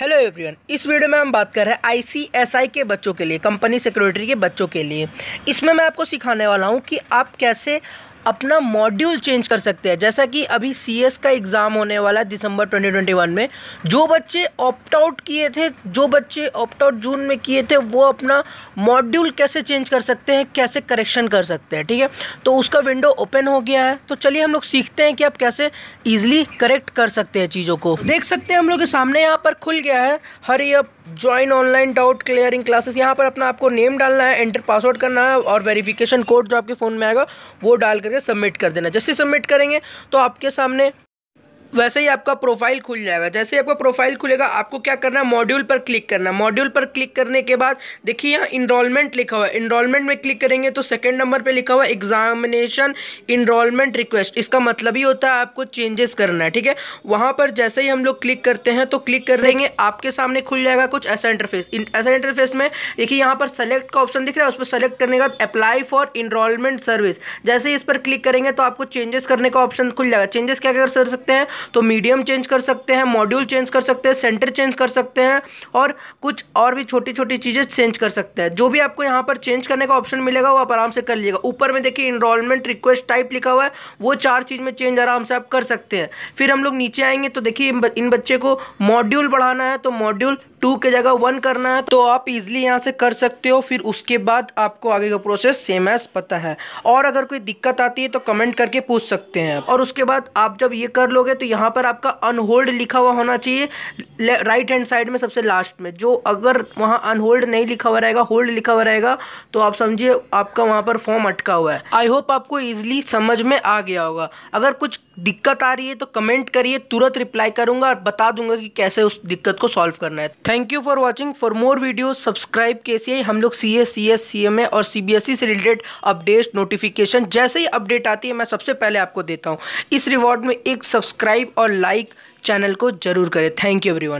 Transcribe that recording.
hello everyone इस video में हम बात कर रहे हैं आईसीएसआई के बच्चों के लिए कंपनी सिक्योरिटी के बच्चों के लिए इसमें मैं आपको सिखाने वाला हूँ कि आप कैसे अपना मॉड्यूल चेंज कर सकते हैं जैसा कि अभी सी का एग्ज़ाम होने वाला है दिसंबर 2021 में जो बच्चे ऑप्ट आउट किए थे जो बच्चे ऑप्ट आउट जून में किए थे वो अपना मॉड्यूल कैसे चेंज कर सकते हैं कैसे करेक्शन कर सकते हैं ठीक है तो उसका विंडो ओपन हो गया है तो चलिए हम लोग सीखते हैं कि आप कैसे ईजिली करेक्ट कर सकते हैं चीज़ों को देख सकते हैं हम लोग के सामने यहाँ पर खुल गया है hurry up join online doubt clearing classes यहाँ पर अपना आपको नेम डालना है एंटर पासवर्ड करना है और वेरीफिकेशन कोड जो आपके फ़ोन में आएगा वो डाल करके सबमिट कर देना जैसे सबमिट करेंगे तो आपके सामने वैसे ही आपका प्रोफाइल खुल जाएगा जैसे ही आपका प्रोफाइल खुलेगा आपको क्या करना है मॉड्यूल पर क्लिक करना मॉड्यूल पर क्लिक करने के बाद देखिए यहाँ इनरोलमेंट लिखा हुआ है इनरोलमेंट में क्लिक करेंगे तो सेकंड नंबर पे लिखा हुआ है एग्जामिनेशन इनरोलमेंट रिक्वेस्ट इसका मतलब ही होता है आपको चेंजेस करना है ठीक है वहाँ पर जैसे ही हम लोग क्लिक करते हैं तो क्लिक कर देंगे आपके सामने खुल जाएगा कुछ ऐसा इंटरफेस ऐसा इंटरफेस में देखिए यहाँ पर सेलेक्ट का ऑप्शन दिख रहा है उस पर सेलेक्ट करने के बाद अप्लाई फॉर इनरोलमेंट सर्विस जैसे ही इस पर क्लिक करेंगे तो आपको चेंजेस करने का ऑप्शन खुल जाएगा चेंजेस क्या कर सकते हैं तो मीडियम चेंज कर सकते हैं मॉड्यूल चेंज कर सकते हैं सेंटर चेंज कर सकते हैं और कुछ और भी छोटी छोटी चीज़ें चेंज कर सकते हैं जो भी आपको यहाँ पर चेंज करने का ऑप्शन मिलेगा वो आप आराम से कर लीजिएगा ऊपर में देखिए इनरोलमेंट रिक्वेस्ट टाइप लिखा हुआ है वो चार चीज़ में चेंज आराम से आप कर सकते हैं फिर हम लोग नीचे आएंगे तो देखिए इन बच्चे को मॉड्यूल बढ़ाना है तो मॉड्यूल टू के जगह वन करना है तो आप इजिली यहाँ से कर सकते हो फिर उसके बाद आपको आगे का प्रोसेस सेम एज पता है और अगर कोई दिक्कत आती है तो कमेंट करके पूछ सकते हैं और उसके बाद आप जब ये कर लोगे तो यहाँ पर आपका अनहोल्ड लिखा हुआ होना चाहिए राइट हैंड साइड में सबसे लास्ट में जो अगर वहाँ अनहोल्ड नहीं लिखा हुआ रहेगा होल्ड लिखा हुआ रहेगा तो आप समझिए आपका वहाँ पर फॉर्म अटका हुआ है आई होप आपको ईजिली समझ में आ गया होगा अगर कुछ दिक्कत आ रही है तो कमेंट करिए तुरंत रिप्लाई करूँगा और बता दूंगा कि कैसे उस दिक्कत को सॉल्व करना है thank you for watching for more video subscribe के हम लोग C S C S C M A और सी बी एस ई से रिलेटेड अपडेट नोटिफिकेशन जैसे ही अपडेट आती है मैं सबसे पहले आपको देता हूँ इस रिवॉर्ड में एक सब्सक्राइब सब्सक्राइब और लाइक चैनल को जरूर करें थैंक यू एवरीवन